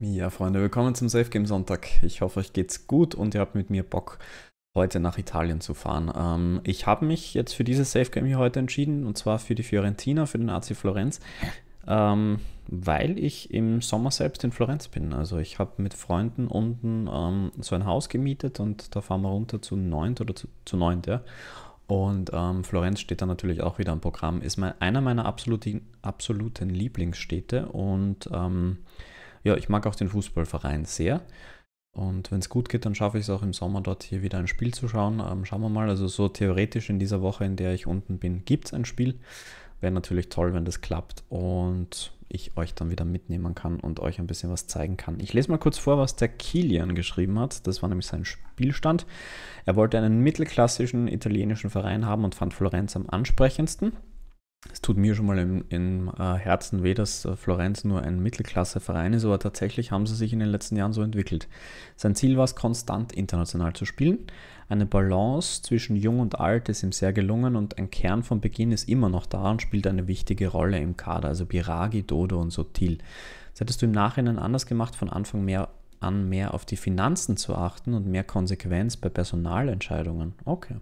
Ja, Freunde, willkommen zum Safe Game Sonntag. Ich hoffe, euch geht's gut und ihr habt mit mir Bock, heute nach Italien zu fahren. Ähm, ich habe mich jetzt für dieses Safe Game hier heute entschieden und zwar für die Fiorentina, für den AC Florenz, ähm, weil ich im Sommer selbst in Florenz bin. Also, ich habe mit Freunden unten ähm, so ein Haus gemietet und da fahren wir runter zu neunt oder zu, zu neunt, ja. Und ähm, Florenz steht da natürlich auch wieder im Programm, ist mein, einer meiner absoluten, absoluten Lieblingsstädte und. Ähm, ja, ich mag auch den Fußballverein sehr. Und wenn es gut geht, dann schaffe ich es auch im Sommer dort hier wieder ein Spiel zu schauen. Ähm, schauen wir mal. Also so theoretisch in dieser Woche, in der ich unten bin, gibt es ein Spiel. Wäre natürlich toll, wenn das klappt und ich euch dann wieder mitnehmen kann und euch ein bisschen was zeigen kann. Ich lese mal kurz vor, was der Kilian geschrieben hat. Das war nämlich sein Spielstand. Er wollte einen mittelklassischen italienischen Verein haben und fand Florenz am ansprechendsten. Es tut mir schon mal im, im äh, Herzen weh, dass äh, Florenz nur ein Mittelklasseverein ist, aber tatsächlich haben sie sich in den letzten Jahren so entwickelt. Sein Ziel war es, konstant international zu spielen. Eine Balance zwischen Jung und Alt ist ihm sehr gelungen und ein Kern von Beginn ist immer noch da und spielt eine wichtige Rolle im Kader, also Biragi, Dodo und Sotil. Das hättest du im Nachhinein anders gemacht, von Anfang mehr an mehr auf die Finanzen zu achten und mehr Konsequenz bei Personalentscheidungen. Okay.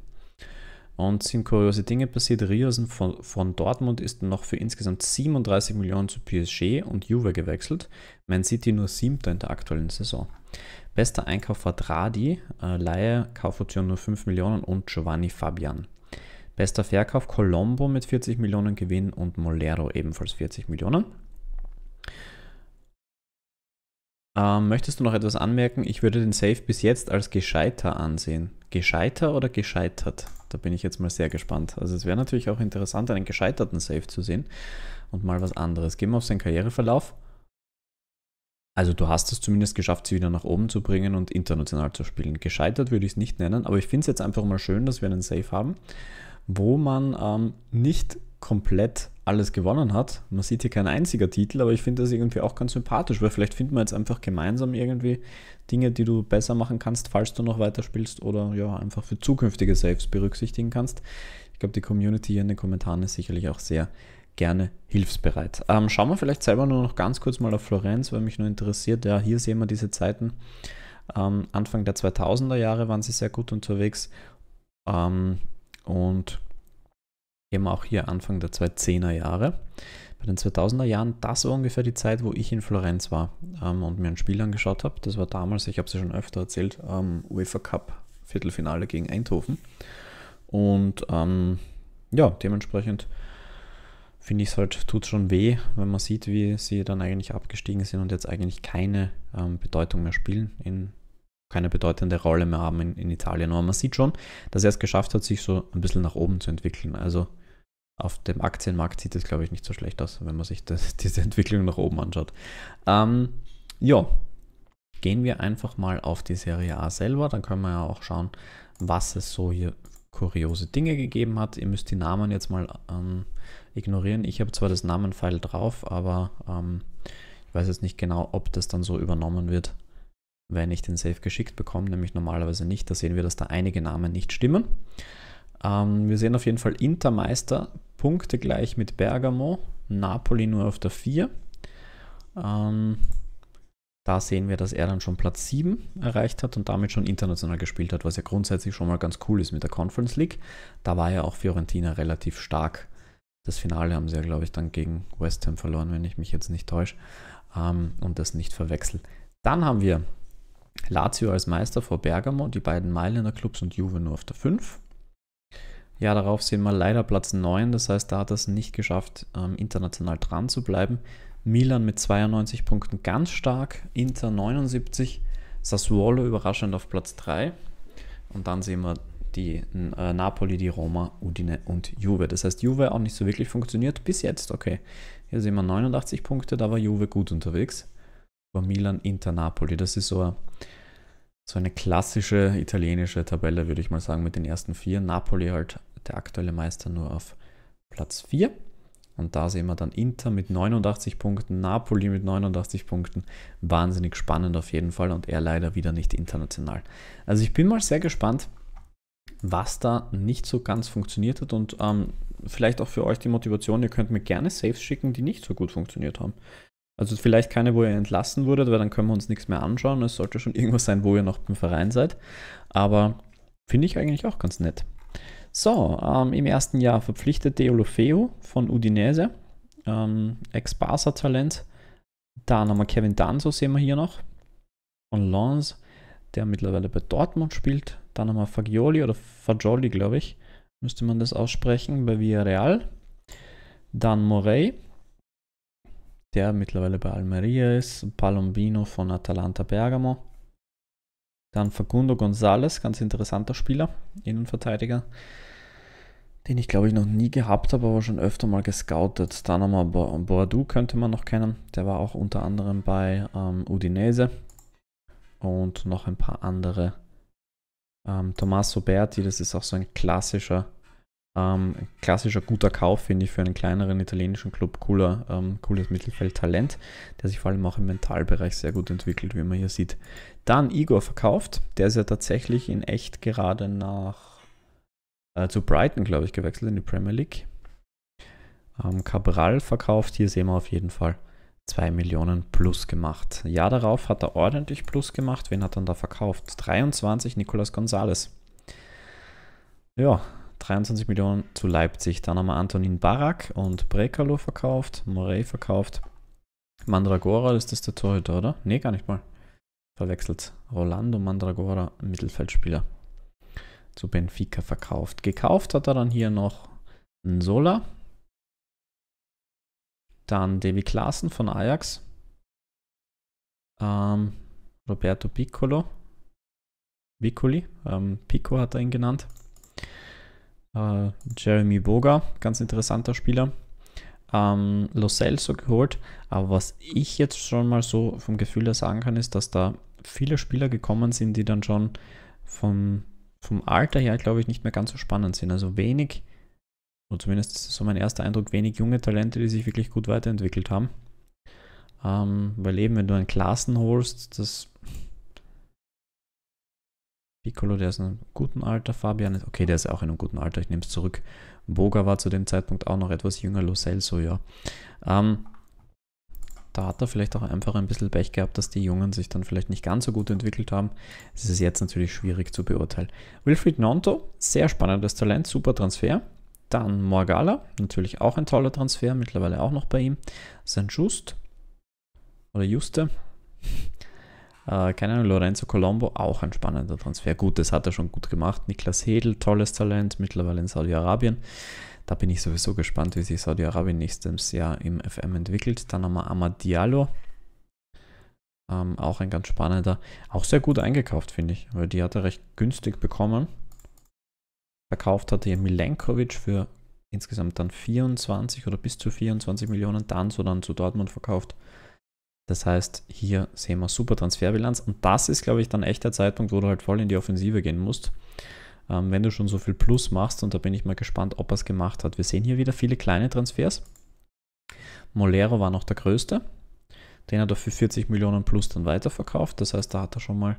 Und sind kuriose Dinge passiert. Riersen von, von Dortmund ist noch für insgesamt 37 Millionen zu PSG und Juve gewechselt. Man City nur siebter in der aktuellen Saison. Bester Einkauf war Dradi, äh, Laie, Kaufoption nur 5 Millionen und Giovanni Fabian. Bester Verkauf Colombo mit 40 Millionen Gewinn und Molero ebenfalls 40 Millionen. Ähm, möchtest du noch etwas anmerken? Ich würde den Safe bis jetzt als gescheiter ansehen. Gescheiter oder gescheitert? Da bin ich jetzt mal sehr gespannt. Also es wäre natürlich auch interessant, einen gescheiterten Save zu sehen und mal was anderes. Gehen wir auf seinen Karriereverlauf. Also du hast es zumindest geschafft, sie wieder nach oben zu bringen und international zu spielen. Gescheitert würde ich es nicht nennen, aber ich finde es jetzt einfach mal schön, dass wir einen Save haben, wo man ähm, nicht komplett alles gewonnen hat. Man sieht hier kein einziger Titel, aber ich finde das irgendwie auch ganz sympathisch, weil vielleicht finden wir jetzt einfach gemeinsam irgendwie Dinge, die du besser machen kannst, falls du noch weiterspielst oder ja, einfach für zukünftige Saves berücksichtigen kannst. Ich glaube, die Community hier in den Kommentaren ist sicherlich auch sehr gerne hilfsbereit. Ähm, schauen wir vielleicht selber nur noch ganz kurz mal auf Florenz, weil mich nur interessiert, ja, hier sehen wir diese Zeiten. Ähm, Anfang der 2000er Jahre waren sie sehr gut unterwegs. Ähm, und eben auch hier Anfang der 2010er Jahre. Bei den 2000er Jahren, das war ungefähr die Zeit, wo ich in Florenz war ähm, und mir ein Spiel angeschaut habe. Das war damals, ich habe es ja schon öfter erzählt, ähm, UEFA Cup Viertelfinale gegen Eindhoven. Und ähm, ja, dementsprechend finde ich es halt, tut schon weh, wenn man sieht, wie sie dann eigentlich abgestiegen sind und jetzt eigentlich keine ähm, Bedeutung mehr spielen, in, keine bedeutende Rolle mehr haben in, in Italien. Aber man sieht schon, dass er es geschafft hat, sich so ein bisschen nach oben zu entwickeln. Also auf dem Aktienmarkt sieht es, glaube ich, nicht so schlecht aus, wenn man sich das, diese Entwicklung nach oben anschaut. Ähm, ja, gehen wir einfach mal auf die Serie A selber. Dann können wir ja auch schauen, was es so hier kuriose Dinge gegeben hat. Ihr müsst die Namen jetzt mal ähm, ignorieren. Ich habe zwar das Namenpfeil drauf, aber ähm, ich weiß jetzt nicht genau, ob das dann so übernommen wird, wenn ich den Safe geschickt bekomme. Nämlich normalerweise nicht. Da sehen wir, dass da einige Namen nicht stimmen. Ähm, wir sehen auf jeden Fall Intermeister, Punkte gleich mit Bergamo, Napoli nur auf der 4. Ähm, da sehen wir, dass er dann schon Platz 7 erreicht hat und damit schon international gespielt hat, was ja grundsätzlich schon mal ganz cool ist mit der Conference League. Da war ja auch Fiorentina relativ stark. Das Finale haben sie ja, glaube ich, dann gegen West Ham verloren, wenn ich mich jetzt nicht täusche ähm, und das nicht verwechsel. Dann haben wir Lazio als Meister vor Bergamo, die beiden Mailänder Clubs und Juve nur auf der 5. Ja, darauf sehen wir leider Platz 9, das heißt, da hat es nicht geschafft, ähm, international dran zu bleiben. Milan mit 92 Punkten ganz stark, Inter 79, Sassuolo überraschend auf Platz 3 und dann sehen wir die äh, Napoli, die Roma, Udine und Juve. Das heißt, Juve auch nicht so wirklich funktioniert bis jetzt. Okay, hier sehen wir 89 Punkte, da war Juve gut unterwegs. Aber Milan, Inter, Napoli, das ist so, so eine klassische italienische Tabelle, würde ich mal sagen, mit den ersten vier. Napoli halt der aktuelle Meister nur auf Platz 4. Und da sehen wir dann Inter mit 89 Punkten, Napoli mit 89 Punkten. Wahnsinnig spannend auf jeden Fall und er leider wieder nicht international. Also ich bin mal sehr gespannt, was da nicht so ganz funktioniert hat und ähm, vielleicht auch für euch die Motivation, ihr könnt mir gerne Saves schicken, die nicht so gut funktioniert haben. Also vielleicht keine, wo ihr entlassen wurdet, weil dann können wir uns nichts mehr anschauen. Es sollte schon irgendwas sein, wo ihr noch im Verein seid. Aber finde ich eigentlich auch ganz nett. So, ähm, im ersten Jahr verpflichtet Deolofeo von Udinese, ähm, ex barsa talent Dann haben wir Kevin Danzo, sehen wir hier noch, von Lens, der mittlerweile bei Dortmund spielt. Dann haben wir Fagioli oder Fagioli, glaube ich, müsste man das aussprechen, bei Villarreal. Dann Morey, der mittlerweile bei Almeria ist. Palombino von Atalanta Bergamo. Dann Facundo González, ganz interessanter Spieler, Innenverteidiger, den ich glaube ich noch nie gehabt habe, aber schon öfter mal gescoutet. Dann nochmal Bo Boadu könnte man noch kennen, der war auch unter anderem bei ähm, Udinese und noch ein paar andere. Ähm, Tommaso Berti, das ist auch so ein klassischer, ähm, klassischer guter Kauf, finde ich, für einen kleineren italienischen Club. Cooler, ähm, cooles Mittelfeldtalent, der sich vor allem auch im Mentalbereich sehr gut entwickelt, wie man hier sieht. Dann Igor verkauft. Der ist ja tatsächlich in echt gerade nach äh, zu Brighton, glaube ich, gewechselt in die Premier League. Ähm, Cabral verkauft. Hier sehen wir auf jeden Fall 2 Millionen plus gemacht. Jahr darauf hat er ordentlich plus gemacht. Wen hat er da verkauft? 23 Nicolas Gonzalez. Ja, 23 Millionen zu Leipzig. Dann haben wir Antonin Barak und Brekalo verkauft, Morey verkauft. Mandragora, ist das der Torhüter, oder? Nee, gar nicht mal verwechselt. Rolando Mandragora, Mittelfeldspieler, zu Benfica verkauft. Gekauft hat er dann hier noch Nsola, dann Davy Klaassen von Ajax, ähm, Roberto Piccolo, Piccoli, ähm, Pico hat er ihn genannt, äh, Jeremy Boga, ganz interessanter Spieler, ähm, Lo Celso geholt. Aber was ich jetzt schon mal so vom Gefühl her sagen kann, ist, dass da viele Spieler gekommen sind, die dann schon vom, vom Alter her, glaube ich, nicht mehr ganz so spannend sind. Also wenig, oder zumindest ist das so mein erster Eindruck, wenig junge Talente, die sich wirklich gut weiterentwickelt haben. Ähm, weil eben, wenn du einen Klassen holst, das Piccolo, der ist in einem guten Alter. Fabian ist, okay, der ist auch in einem guten Alter, ich nehme es zurück. Boga war zu dem Zeitpunkt auch noch etwas jünger, Lucelle so, ja. Ähm, da hat er vielleicht auch einfach ein bisschen Pech gehabt, dass die Jungen sich dann vielleicht nicht ganz so gut entwickelt haben. Es ist jetzt natürlich schwierig zu beurteilen. Wilfried Nonto, sehr spannendes Talent, super Transfer. Dann Morgala, natürlich auch ein toller Transfer, mittlerweile auch noch bei ihm. St. Just oder Juste, äh, keine Ahnung, Lorenzo Colombo, auch ein spannender Transfer. Gut, das hat er schon gut gemacht. Niklas Hedel, tolles Talent, mittlerweile in Saudi-Arabien. Da bin ich sowieso gespannt, wie sich Saudi-Arabien nächstes Jahr im FM entwickelt. Dann haben wir Amad Diallo. Ähm, auch ein ganz spannender. Auch sehr gut eingekauft, finde ich, weil die hat er recht günstig bekommen. Verkauft hat er Milenkovic für insgesamt dann 24 oder bis zu 24 Millionen. Dann so dann zu Dortmund verkauft. Das heißt, hier sehen wir super Transferbilanz und das ist, glaube ich, dann echt der Zeitpunkt, wo du halt voll in die Offensive gehen musst. Ähm, wenn du schon so viel Plus machst und da bin ich mal gespannt, ob er es gemacht hat. Wir sehen hier wieder viele kleine Transfers. Molero war noch der größte. Den hat er für 40 Millionen plus dann weiterverkauft. Das heißt, da hat er schon mal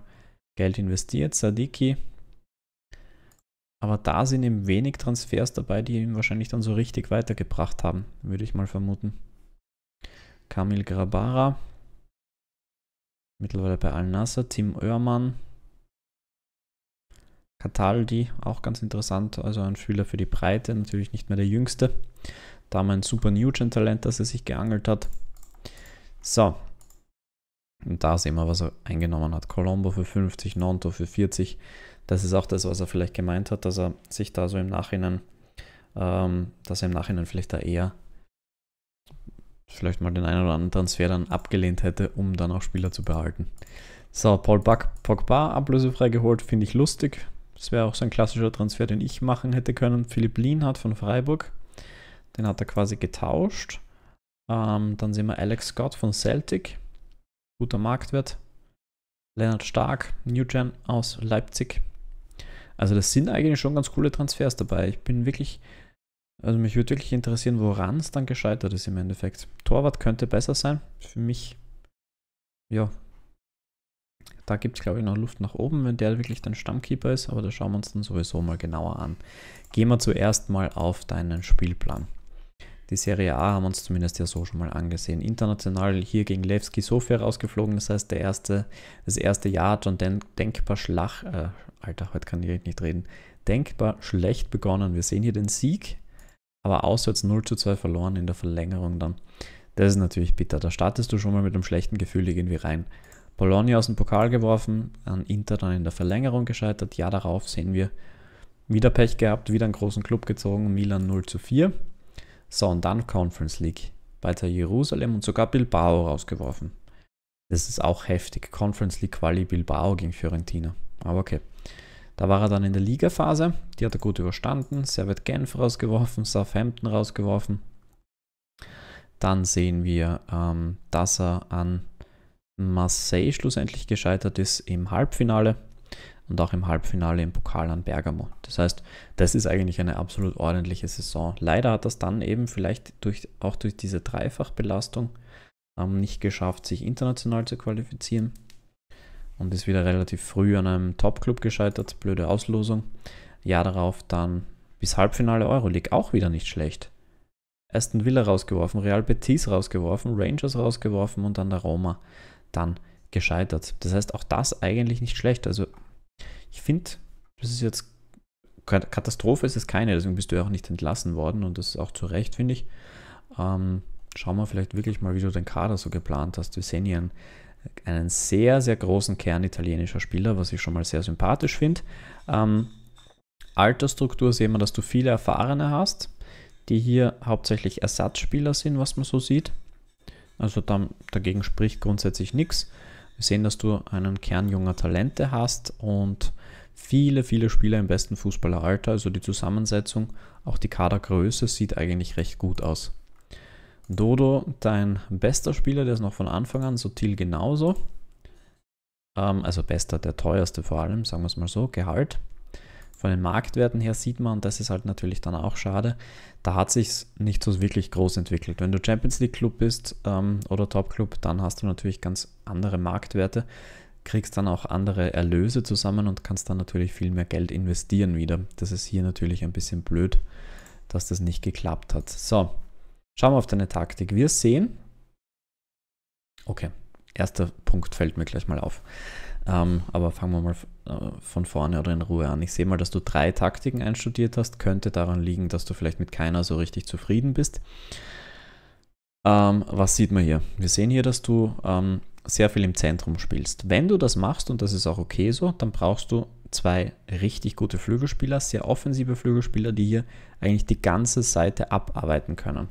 Geld investiert. Sadiki. Aber da sind eben wenig Transfers dabei, die ihn wahrscheinlich dann so richtig weitergebracht haben, würde ich mal vermuten. Kamil Grabara, Mittlerweile bei Al-Nasser, Tim Oermann, Cataldi, auch ganz interessant, also ein Spieler für die Breite, natürlich nicht mehr der jüngste. Da haben wir ein super Nugent-Talent, das er sich geangelt hat. So, und da sehen wir, was er eingenommen hat. Colombo für 50, Nonto für 40. Das ist auch das, was er vielleicht gemeint hat, dass er sich da so im Nachhinein, ähm, dass er im Nachhinein vielleicht da eher vielleicht mal den einen oder anderen Transfer dann abgelehnt hätte, um dann auch Spieler zu behalten. So, Paul Buck, Pogba ablösefrei geholt, finde ich lustig. Das wäre auch so ein klassischer Transfer, den ich machen hätte können. Philipp Lien hat von Freiburg, den hat er quasi getauscht. Ähm, dann sehen wir Alex Scott von Celtic, guter Marktwert. Leonard Stark, New Gen aus Leipzig. Also das sind eigentlich schon ganz coole Transfers dabei. Ich bin wirklich also mich würde wirklich interessieren, woran es dann gescheitert ist im Endeffekt. Torwart könnte besser sein. Für mich, ja. Da gibt es, glaube ich, noch Luft nach oben, wenn der wirklich dein Stammkeeper ist, aber da schauen wir uns dann sowieso mal genauer an. Gehen wir zuerst mal auf deinen Spielplan. Die Serie A haben wir uns zumindest ja so schon mal angesehen. International hier gegen Levski Sofia rausgeflogen, das heißt der erste, das erste Jahr hat schon den, denkbar schlach, äh, Alter, heute kann ich nicht reden, denkbar schlecht begonnen. Wir sehen hier den Sieg aber auswärts 0 zu 2 verloren in der Verlängerung dann. Das ist natürlich bitter. Da startest du schon mal mit einem schlechten Gefühl irgendwie rein. Bologna aus dem Pokal geworfen, an Inter dann in der Verlängerung gescheitert. Ja, darauf sehen wir wieder Pech gehabt, wieder einen großen Club gezogen, Milan 0 zu 4. So, und dann Conference League. Weiter Jerusalem und sogar Bilbao rausgeworfen. Das ist auch heftig. Conference League Quali Bilbao gegen Fiorentina. Aber okay. Da war er dann in der Ligaphase, die hat er gut überstanden. Servet Genf rausgeworfen, Southampton rausgeworfen. Dann sehen wir, ähm, dass er an Marseille schlussendlich gescheitert ist im Halbfinale und auch im Halbfinale im Pokal an Bergamo. Das heißt, das ist eigentlich eine absolut ordentliche Saison. Leider hat das dann eben vielleicht durch, auch durch diese Dreifachbelastung ähm, nicht geschafft, sich international zu qualifizieren und ist wieder relativ früh an einem Top-Club gescheitert. Blöde Auslosung. Jahr darauf dann bis Halbfinale Euroleague. Auch wieder nicht schlecht. Aston Villa rausgeworfen, Real Betis rausgeworfen, Rangers rausgeworfen und dann der Roma dann gescheitert. Das heißt, auch das eigentlich nicht schlecht. Also ich finde, das ist jetzt Katastrophe ist es keine, deswegen bist du ja auch nicht entlassen worden und das ist auch zu Recht, finde ich. Ähm, schauen wir vielleicht wirklich mal, wie du den Kader so geplant hast. Wir sehen hier ein einen sehr, sehr großen Kern italienischer Spieler, was ich schon mal sehr sympathisch finde. Ähm, Altersstruktur sehen wir, dass du viele Erfahrene hast, die hier hauptsächlich Ersatzspieler sind, was man so sieht. Also dann, dagegen spricht grundsätzlich nichts. Wir sehen, dass du einen Kern junger Talente hast und viele, viele Spieler im besten Fußballeralter. Also die Zusammensetzung, auch die Kadergröße sieht eigentlich recht gut aus. Dodo, dein bester Spieler, der ist noch von Anfang an, Sutil genauso. Ähm, also bester, der teuerste vor allem, sagen wir es mal so, Gehalt. Von den Marktwerten her sieht man, das ist halt natürlich dann auch schade, da hat sich nicht so wirklich groß entwickelt. Wenn du Champions League Club bist ähm, oder Top Club, dann hast du natürlich ganz andere Marktwerte, kriegst dann auch andere Erlöse zusammen und kannst dann natürlich viel mehr Geld investieren wieder. Das ist hier natürlich ein bisschen blöd, dass das nicht geklappt hat. So, Schauen wir auf deine Taktik. Wir sehen. Okay, erster Punkt fällt mir gleich mal auf. Ähm, aber fangen wir mal äh, von vorne oder in Ruhe an. Ich sehe mal, dass du drei Taktiken einstudiert hast. Könnte daran liegen, dass du vielleicht mit keiner so richtig zufrieden bist. Ähm, was sieht man hier? Wir sehen hier, dass du ähm, sehr viel im Zentrum spielst. Wenn du das machst, und das ist auch okay so, dann brauchst du zwei richtig gute Flügelspieler, sehr offensive Flügelspieler, die hier eigentlich die ganze Seite abarbeiten können.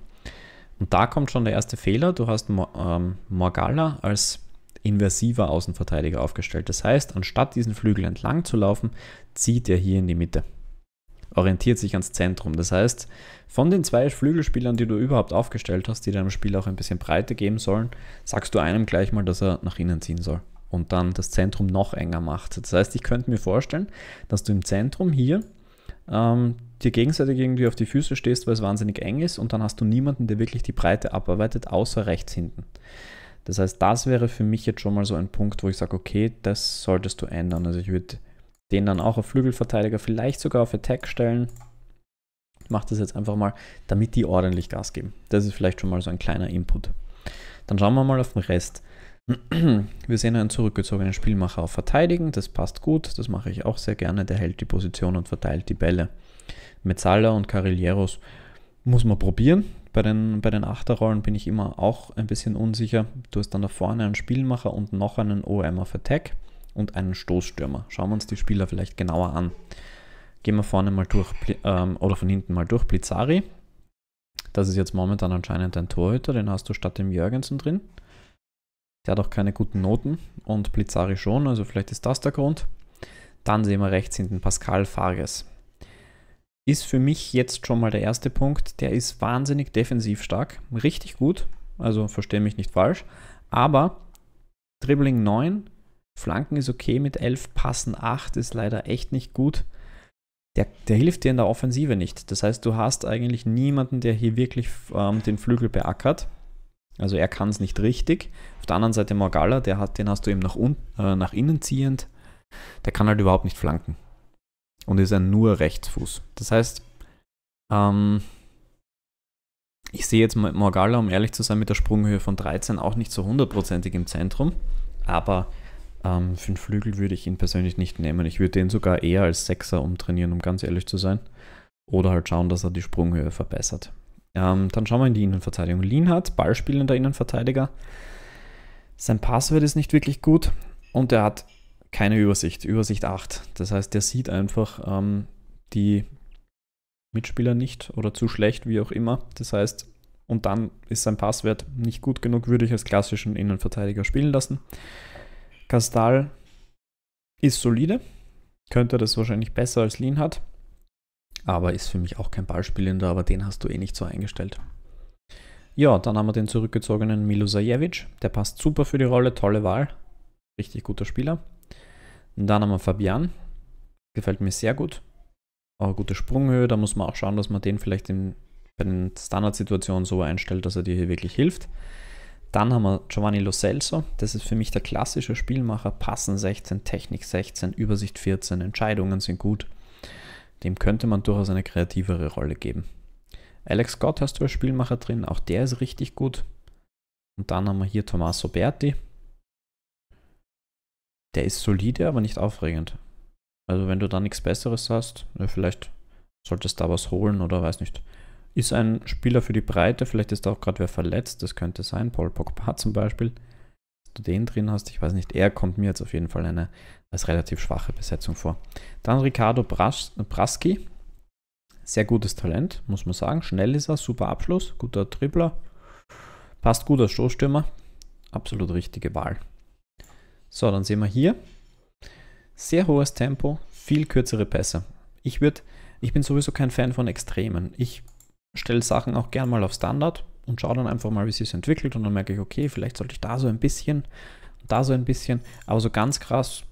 Und da kommt schon der erste Fehler. Du hast ähm, als inversiver Außenverteidiger aufgestellt. Das heißt, anstatt diesen Flügel entlang zu laufen, zieht er hier in die Mitte. Orientiert sich ans Zentrum. Das heißt, von den zwei Flügelspielern, die du überhaupt aufgestellt hast, die deinem Spiel auch ein bisschen Breite geben sollen, sagst du einem gleich mal, dass er nach innen ziehen soll und dann das Zentrum noch enger macht. Das heißt, ich könnte mir vorstellen, dass du im Zentrum hier ähm, dir gegenseitig irgendwie auf die Füße stehst, weil es wahnsinnig eng ist und dann hast du niemanden, der wirklich die Breite abarbeitet, außer rechts hinten. Das heißt, das wäre für mich jetzt schon mal so ein Punkt, wo ich sage, okay, das solltest du ändern. Also ich würde den dann auch auf Flügelverteidiger, vielleicht sogar auf Attack stellen. Ich mache das jetzt einfach mal, damit die ordentlich Gas geben. Das ist vielleicht schon mal so ein kleiner Input. Dann schauen wir mal auf den Rest. Wir sehen einen zurückgezogenen Spielmacher auf Verteidigen, das passt gut, das mache ich auch sehr gerne, der hält die Position und verteilt die Bälle. Mezzala und Carilleros muss man probieren. Bei den, bei den Achterrollen bin ich immer auch ein bisschen unsicher. Du hast dann da vorne einen Spielmacher und noch einen OM auf Attack und einen Stoßstürmer. Schauen wir uns die Spieler vielleicht genauer an. Gehen wir vorne mal durch ähm, oder von hinten mal durch. Blizzari. Das ist jetzt momentan anscheinend ein Torhüter, den hast du statt dem Jürgensen drin. Der hat auch keine guten Noten und Blizzari schon, also vielleicht ist das der Grund. Dann sehen wir rechts hinten Pascal Farges. Ist für mich jetzt schon mal der erste Punkt. Der ist wahnsinnig defensiv stark, richtig gut, also verstehe mich nicht falsch. Aber Dribbling 9, Flanken ist okay mit 11, Passen 8 ist leider echt nicht gut. Der, der, hilft dir in der Offensive nicht. Das heißt, du hast eigentlich niemanden, der hier wirklich ähm, den Flügel beackert. Also er kann es nicht richtig. Auf der anderen Seite Morgalla, der hat, den hast du eben nach, un, äh, nach innen ziehend. Der kann halt überhaupt nicht flanken. Und ist ein nur Rechtsfuß. Das heißt, ähm, ich sehe jetzt Morgalla, um ehrlich zu sein, mit der Sprunghöhe von 13 auch nicht so hundertprozentig im Zentrum. Aber ähm, für den Flügel würde ich ihn persönlich nicht nehmen. Ich würde den sogar eher als Sechser umtrainieren, um ganz ehrlich zu sein. Oder halt schauen, dass er die Sprunghöhe verbessert. Ähm, dann schauen wir in die Innenverteidigung. Linhardt, ballspielender Innenverteidiger. Sein Passwort ist nicht wirklich gut und er hat keine Übersicht, Übersicht 8. Das heißt, der sieht einfach ähm, die Mitspieler nicht oder zu schlecht, wie auch immer. Das heißt, und dann ist sein Passwert nicht gut genug, würde ich als klassischen Innenverteidiger spielen lassen. Castal ist solide, könnte das wahrscheinlich besser als Linhardt aber ist für mich auch kein Ballspielender, aber den hast du eh nicht so eingestellt. Ja, dann haben wir den zurückgezogenen Milosajevic, der passt super für die Rolle, tolle Wahl, richtig guter Spieler. dann haben wir Fabian, gefällt mir sehr gut, auch eine gute Sprunghöhe, da muss man auch schauen, dass man den vielleicht in, bei den Standardsituationen so einstellt, dass er dir hier wirklich hilft. Dann haben wir Giovanni Lo Celso. Das ist für mich der klassische Spielmacher. Passen 16, Technik 16, Übersicht 14, Entscheidungen sind gut. Dem könnte man durchaus eine kreativere Rolle geben. Alex Scott hast du als Spielmacher drin, auch der ist richtig gut. Und dann haben wir hier Tommaso Berti. Der ist solide, aber nicht aufregend. Also wenn du da nichts Besseres hast, vielleicht solltest du da was holen oder weiß nicht. Ist ein Spieler für die Breite, vielleicht ist da auch gerade wer verletzt, das könnte sein, Paul Pogba zum Beispiel. Dass du den drin hast, ich weiß nicht, er kommt mir jetzt auf jeden Fall eine als relativ schwache Besetzung vor. Dann Ricardo Bras Braski. Sehr gutes Talent, muss man sagen. Schnell ist er, super Abschluss, guter Dribbler. Passt gut als Stoßstürmer. Absolut richtige Wahl. So, dann sehen wir hier. Sehr hohes Tempo, viel kürzere Pässe. Ich würde, ich bin sowieso kein Fan von Extremen. Ich stelle Sachen auch gern mal auf Standard und schaue dann einfach mal, wie sie es entwickelt und dann merke ich, okay, vielleicht sollte ich da so ein bisschen, da so ein bisschen, aber so ganz krass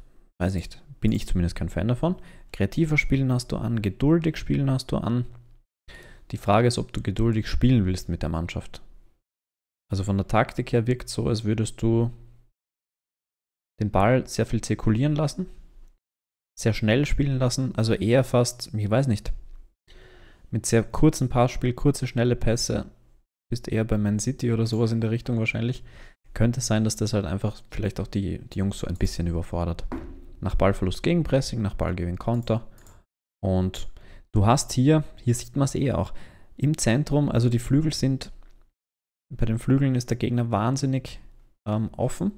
weiß nicht, bin ich zumindest kein Fan davon. Kreativer spielen hast du an, geduldig spielen hast du an. Die Frage ist, ob du geduldig spielen willst mit der Mannschaft. Also von der Taktik her wirkt es so, als würdest du den Ball sehr viel zirkulieren lassen, sehr schnell spielen lassen, also eher fast, ich weiß nicht, mit sehr kurzen Passspiel, kurze, schnelle Pässe, bist eher bei Man City oder sowas in der Richtung wahrscheinlich. Könnte sein, dass das halt einfach vielleicht auch die, die Jungs so ein bisschen überfordert nach Ballverlust gegen Pressing, nach Ballgewinn Konter. Und du hast hier, hier sieht man es eh auch, im Zentrum, also die Flügel sind, bei den Flügeln ist der Gegner wahnsinnig ähm, offen.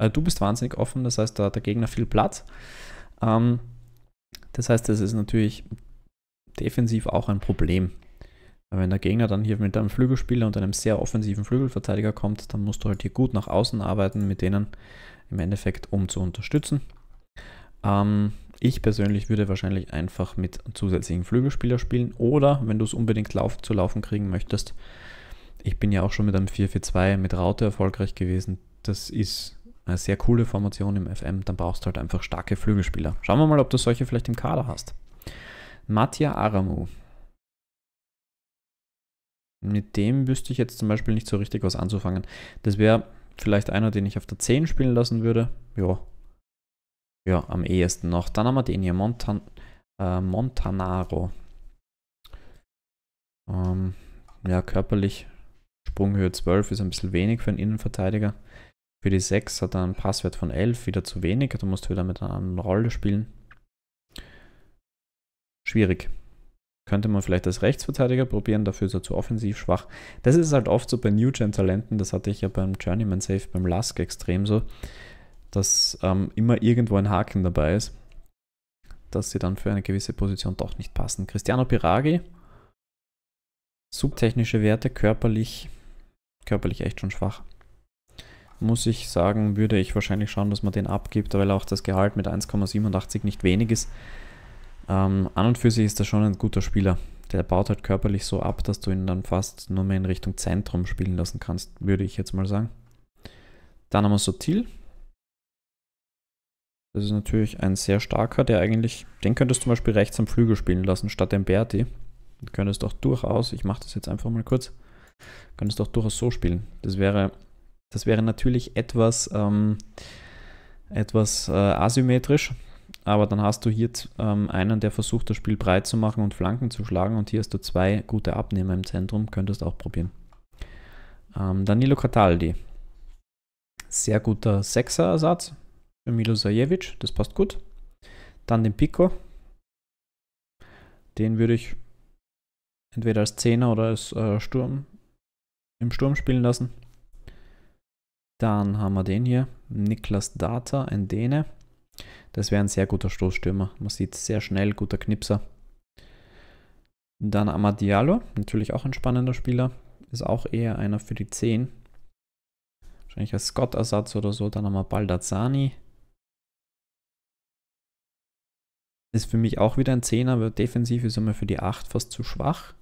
Also du bist wahnsinnig offen, das heißt, da hat der Gegner viel Platz. Ähm, das heißt, das ist natürlich defensiv auch ein Problem. Wenn der Gegner dann hier mit einem Flügelspieler und einem sehr offensiven Flügelverteidiger kommt, dann musst du halt hier gut nach außen arbeiten, mit denen im Endeffekt um zu unterstützen. Ähm, ich persönlich würde wahrscheinlich einfach mit zusätzlichen Flügelspieler spielen oder wenn du es unbedingt lauf zu laufen kriegen möchtest. Ich bin ja auch schon mit einem 4-4-2 mit Raute erfolgreich gewesen. Das ist eine sehr coole Formation im FM. Dann brauchst du halt einfach starke Flügelspieler. Schauen wir mal, ob du solche vielleicht im Kader hast. Mattia Aramu. Mit dem wüsste ich jetzt zum Beispiel nicht so richtig was anzufangen. Das wäre vielleicht einer, den ich auf der 10 spielen lassen würde. Ja, ja, am ehesten noch. Dann haben wir den hier, Montan äh, Montanaro. Ähm, ja, körperlich. Sprunghöhe 12 ist ein bisschen wenig für einen Innenverteidiger. Für die 6 hat er einen Passwert von 11, wieder zu wenig. Du musst wieder mit einer anderen Rolle spielen. Schwierig. Könnte man vielleicht als Rechtsverteidiger probieren, dafür ist er zu offensiv schwach. Das ist halt oft so bei New Gen Talenten, das hatte ich ja beim Journeyman Safe, beim Lask extrem so dass ähm, immer irgendwo ein Haken dabei ist, dass sie dann für eine gewisse Position doch nicht passen. Cristiano Piragi, subtechnische Werte, körperlich, körperlich echt schon schwach. Muss ich sagen, würde ich wahrscheinlich schauen, dass man den abgibt, weil auch das Gehalt mit 1,87 nicht wenig ist. Ähm, an und für sich ist er schon ein guter Spieler. Der baut halt körperlich so ab, dass du ihn dann fast nur mehr in Richtung Zentrum spielen lassen kannst, würde ich jetzt mal sagen. Dann haben wir Sotil, das ist natürlich ein sehr starker, der eigentlich, den könntest du zum Beispiel rechts am Flügel spielen lassen, statt dem Berti. Du könntest doch durchaus, ich mache das jetzt einfach mal kurz, könntest doch durchaus so spielen. Das wäre, das wäre natürlich etwas, ähm, etwas äh, asymmetrisch, aber dann hast du hier ähm, einen, der versucht, das Spiel breit zu machen und Flanken zu schlagen und hier hast du zwei gute Abnehmer im Zentrum, könntest auch probieren. Ähm, Danilo Cataldi, sehr guter Sechser-Ersatz, für Milosajevic, das passt gut. Dann den Pico. Den würde ich entweder als Zehner oder als äh, Sturm im Sturm spielen lassen. Dann haben wir den hier, Niklas Data, ein Däne. Das wäre ein sehr guter Stoßstürmer. Man sieht sehr schnell, guter Knipser. Dann Amadialo, natürlich auch ein spannender Spieler. Ist auch eher einer für die 10. Wahrscheinlich als Scott-Ersatz oder so. Dann haben wir Baldazzani. Ist für mich auch wieder ein Zehner, aber defensiv ist immer für die 8 fast zu schwach.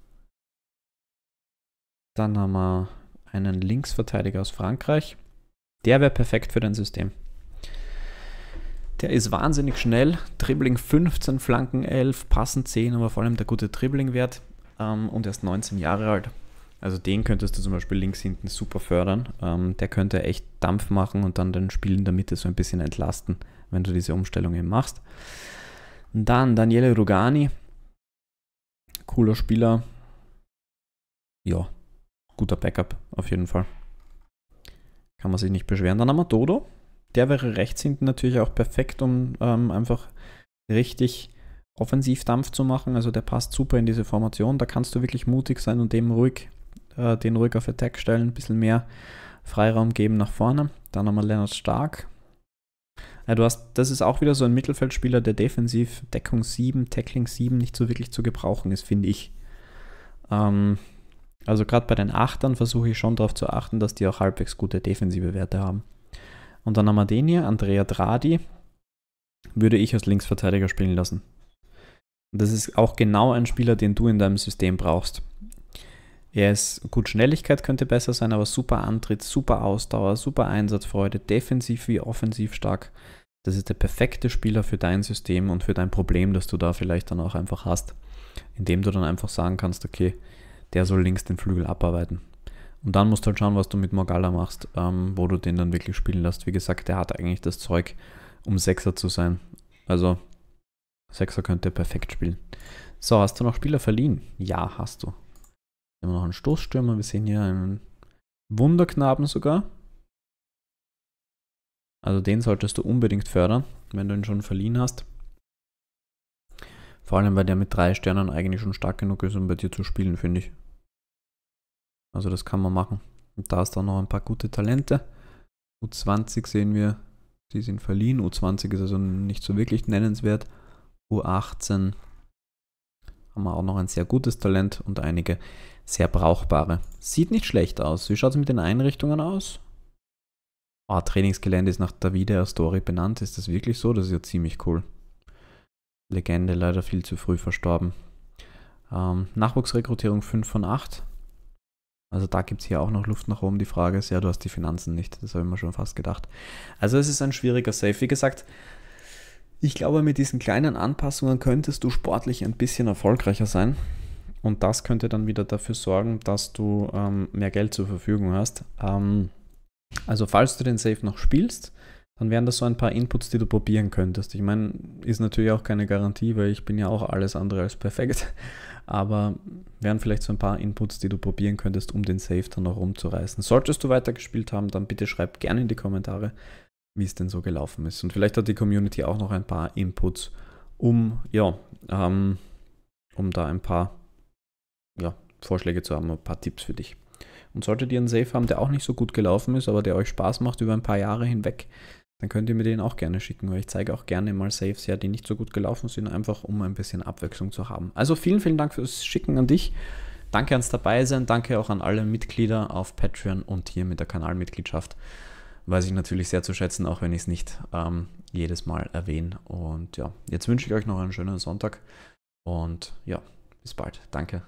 Dann haben wir einen Linksverteidiger aus Frankreich. Der wäre perfekt für dein System. Der ist wahnsinnig schnell. Dribbling 15, Flanken 11, Passen 10, aber vor allem der gute Dribbling-Wert ähm, und erst 19 Jahre alt. Also den könntest du zum Beispiel links hinten super fördern. Ähm, der könnte echt Dampf machen und dann den Spiel in der Mitte so ein bisschen entlasten, wenn du diese Umstellung eben machst. Und dann Daniele Rugani. Cooler Spieler. Ja, guter Backup auf jeden Fall. Kann man sich nicht beschweren. Dann haben wir Dodo. Der wäre rechts hinten natürlich auch perfekt, um ähm, einfach richtig Offensivdampf zu machen. Also der passt super in diese Formation. Da kannst du wirklich mutig sein und dem ruhig, äh, den ruhig auf Attack stellen, ein bisschen mehr Freiraum geben nach vorne. Dann haben wir Leonard Stark, ja, du hast, das ist auch wieder so ein Mittelfeldspieler, der defensiv Deckung 7, Tackling 7 nicht so wirklich zu gebrauchen ist, finde ich. Ähm, also gerade bei den Achtern versuche ich schon darauf zu achten, dass die auch halbwegs gute defensive Werte haben. Und dann haben wir den hier, Andrea Dradi, würde ich als Linksverteidiger spielen lassen. Das ist auch genau ein Spieler, den du in deinem System brauchst. Er ist gut, Schnelligkeit könnte besser sein, aber super Antritt, super Ausdauer, super Einsatzfreude, defensiv wie offensiv stark. Das ist der perfekte Spieler für dein System und für dein Problem, das du da vielleicht dann auch einfach hast, indem du dann einfach sagen kannst, okay, der soll links den Flügel abarbeiten. Und dann musst du halt schauen, was du mit Morgalla machst, ähm, wo du den dann wirklich spielen lässt. Wie gesagt, der hat eigentlich das Zeug, um Sechser zu sein. Also Sechser könnte er perfekt spielen. So, hast du noch Spieler verliehen? Ja, hast du. Wir haben noch einen Stoßstürmer. Wir sehen hier einen Wunderknaben sogar. Also den solltest du unbedingt fördern, wenn du ihn schon verliehen hast. Vor allem, weil der mit drei Sternen eigentlich schon stark genug ist, um bei dir zu spielen, finde ich. Also das kann man machen. Und da ist dann noch ein paar gute Talente. U20 sehen wir, die sind verliehen. U20 ist also nicht so wirklich nennenswert. U18 haben wir auch noch ein sehr gutes Talent und einige sehr brauchbare. Sieht nicht schlecht aus. Wie schaut es mit den Einrichtungen aus? Ah, Trainingsgelände ist nach Davide Astori benannt. Ist das wirklich so? Das ist ja ziemlich cool. Legende, leider viel zu früh verstorben. Ähm, Nachwuchsrekrutierung 5 von 8. Also da gibt es hier auch noch Luft nach oben. Die Frage ist, ja, du hast die Finanzen nicht. Das habe ich mir schon fast gedacht. Also es ist ein schwieriger Safe. Wie gesagt, ich glaube, mit diesen kleinen Anpassungen könntest du sportlich ein bisschen erfolgreicher sein. Und das könnte dann wieder dafür sorgen, dass du ähm, mehr Geld zur Verfügung hast. Ähm, also falls du den Safe noch spielst, dann wären das so ein paar Inputs, die du probieren könntest. Ich meine, ist natürlich auch keine Garantie, weil ich bin ja auch alles andere als perfekt. Aber wären vielleicht so ein paar Inputs, die du probieren könntest, um den Safe dann noch rumzureißen. Solltest du weitergespielt haben, dann bitte schreib gerne in die Kommentare, wie es denn so gelaufen ist. Und vielleicht hat die Community auch noch ein paar Inputs, um, ja, ähm, um da ein paar ja, Vorschläge zu haben, ein paar Tipps für dich. Und solltet ihr einen Safe haben, der auch nicht so gut gelaufen ist, aber der euch Spaß macht über ein paar Jahre hinweg, dann könnt ihr mir den auch gerne schicken, weil ich zeige auch gerne mal Saves her, die nicht so gut gelaufen sind, einfach um ein bisschen Abwechslung zu haben. Also vielen, vielen Dank fürs Schicken an dich. Danke ans Dabeisein, danke auch an alle Mitglieder auf Patreon und hier mit der Kanalmitgliedschaft. Weiß ich natürlich sehr zu schätzen, auch wenn ich es nicht ähm, jedes Mal erwähne. Und ja, jetzt wünsche ich euch noch einen schönen Sonntag und ja, bis bald. Danke.